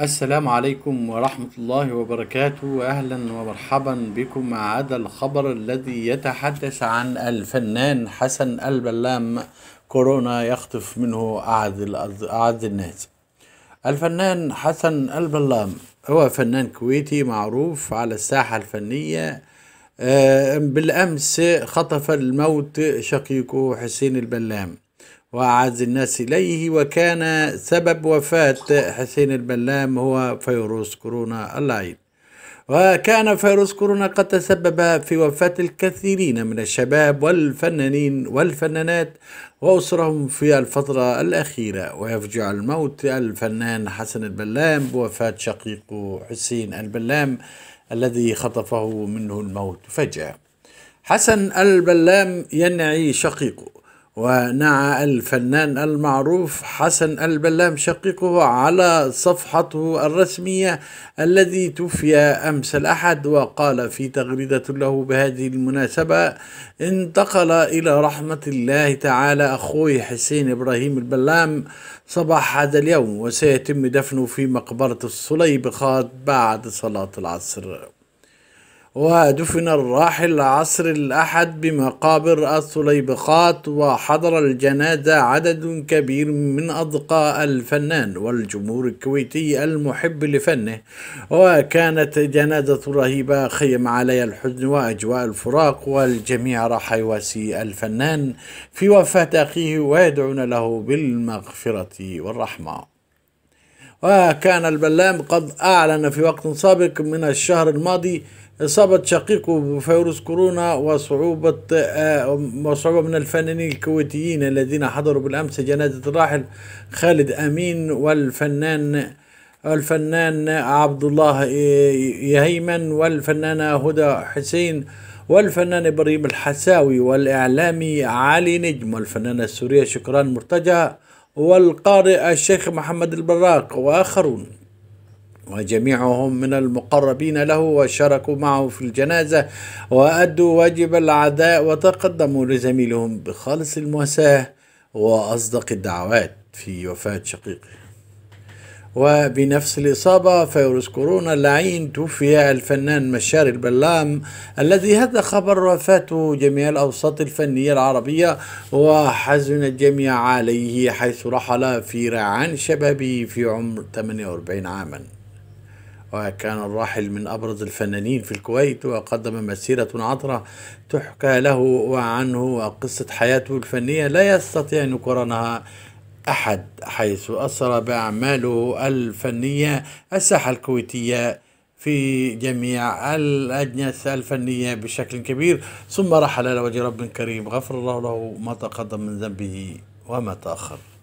السلام عليكم ورحمة الله وبركاته وأهلا ومرحبا بكم مع هذا الخبر الذي يتحدث عن الفنان حسن البلام كورونا يخطف منه أعد أعد الناس الفنان حسن البلام هو فنان كويتي معروف على الساحة الفنية آه، بالأمس خطف الموت شقيقه حسين البلام وأعز الناس إليه وكان سبب وفاة حسين البلام هو فيروس كورونا العين وكان فيروس كورونا قد تسبب في وفاة الكثيرين من الشباب والفنانين والفنانات وأسرهم في الفترة الأخيرة ويفجع الموت الفنان حسن البلام بوفاة شقيقه حسين البلام الذي خطفه منه الموت فجأة حسن البلام ينعي شقيقه ونعى الفنان المعروف حسن البلام شقيقه على صفحته الرسمية الذي توفي أمس الأحد وقال في تغريدة له بهذه المناسبة انتقل إلى رحمة الله تعالى أخوي حسين إبراهيم البلام صباح هذا اليوم وسيتم دفنه في مقبرة الصليبخات بعد صلاة العصر ودفن الراحل عصر الأحد بمقابر الصليبخات وحضر الجنازة عدد كبير من أصدقاء الفنان والجمهور الكويتي المحب لفنه وكانت جنازة رهيبة خيم عليها الحزن وأجواء الفراق والجميع راح يواسي الفنان في وفاة أخيه ويدعون له بالمغفرة والرحمة وكان البلام قد أعلن في وقت سابق من الشهر الماضي إصابة شقيقه بفيروس كورونا وصعوبة آه، وصعوبة من الفنانين الكويتيين الذين حضروا بالأمس جنازة الراحل خالد أمين والفنان الفنان عبد الله آه، يهيمن والفنانة هدى حسين والفنان إبراهيم الحساوي والإعلامي علي نجم والفنانة السورية شكران مرتجى والقارئ الشيخ محمد البراق وآخرون وجميعهم من المقربين له وشاركوا معه في الجنازة وأدوا واجب العداء وتقدموا لزميلهم بخالص المواساة وأصدق الدعوات في وفاة شقيقه وبنفس الإصابة فيروس كورونا اللعين توفي الفنان مشار البلام الذي هذا خبر وفاته جميع الأوساط الفنية العربية وحزن الجميع عليه حيث رحل في رعان شبابه في عمر 48 عاماً وكان الراحل من أبرز الفنانين في الكويت وقدم مسيرة عطرة تحكى له وعنه وقصة حياته الفنية لا يستطيع أن يقارنها أحد حيث أثر بأعماله الفنية الساحة الكويتية في جميع الأجناس الفنية بشكل كبير ثم رحل إلى وجه رب كريم غفر الله له ما تقدم من ذنبه وما تأخر